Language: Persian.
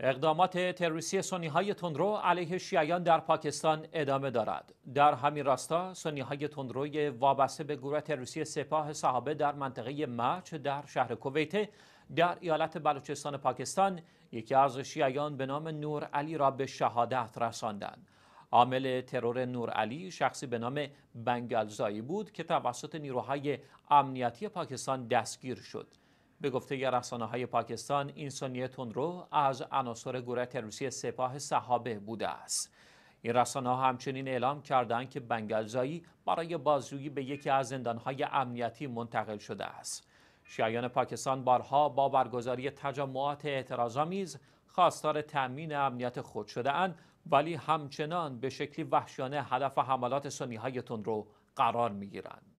اقدامات تروریستی سنی های تندرو علیه شیعیان در پاکستان ادامه دارد. در همین راستا سنی های تندروی وابسته به گروه تروریستی سپاه صحابه در منطقه مرچ در شهر کویت در ایالت بلوچستان پاکستان یکی از شیعیان به نام نور علی را به شهادت رساندند. عامل ترور نور علی شخصی به نام بنگلزایی بود که توسط نیروهای امنیتی پاکستان دستگیر شد. به گفته رسانه های پاکستان این سنیه رو از عناصر گروه تروریستی سپاه صحابه بوده است این رسانه ها همچنین اعلام کردند که بنگلزایی برای بازجویی به یکی از های امنیتی منتقل شده است شیعیان پاکستان بارها با برگزاری تجمعات اعتراضآمیز خواستار تأمین امنیت خود شده اند ولی همچنان به شکلی وحشیانه هدف حملات سنی های تندرو قرار می گیرند.